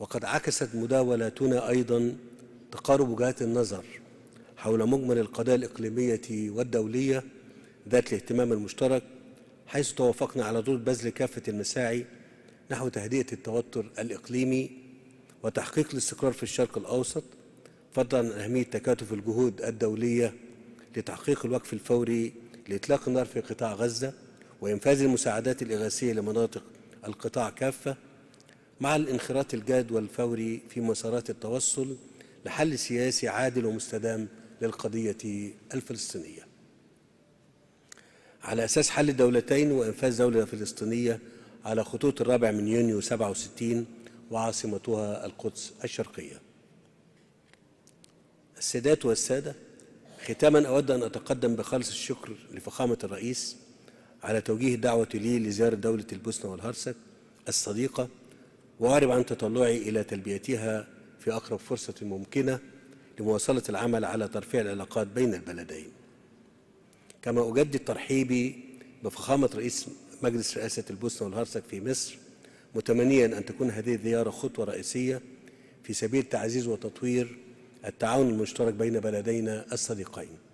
وقد عكست مداولاتنا أيضا تقارب وجهات النظر حول مجمل القضايا الإقليمية والدولية ذات الاهتمام المشترك حيث توافقنا على دور بذل كافة المساعي نحو تهدئة التوتر الإقليمي وتحقيق الاستقرار في الشرق الأوسط فضلا عن أهمية تكاتف الجهود الدولية لتحقيق الوقف الفوري لإطلاق النار في قطاع غزة وإنفاذ المساعدات الإغاثية لمناطق القطاع كافة مع الانخراط الجاد والفوري في مسارات التوصل لحل سياسي عادل ومستدام للقضية الفلسطينية على أساس حل الدولتين وإنفاذ دولة فلسطينية على خطوط الرابع من يونيو 67 وعاصمتها القدس الشرقية السادات والسادة ختاما أود أن أتقدم بخالص الشكر لفخامة الرئيس على توجيه دعوة لي لزيارة دولة البوسنة والهرسك الصديقة وأعرب عن تطلعي إلى تلبيتها في أقرب فرصة ممكنة لمواصلة العمل على ترفيع العلاقات بين البلدين كما أجدد ترحيبي بفخامة رئيس مجلس رئاسة البوسنة والهرسك في مصر متمنيا أن تكون هذه الزيارة خطوة رئيسية في سبيل تعزيز وتطوير التعاون المشترك بين بلدينا الصديقين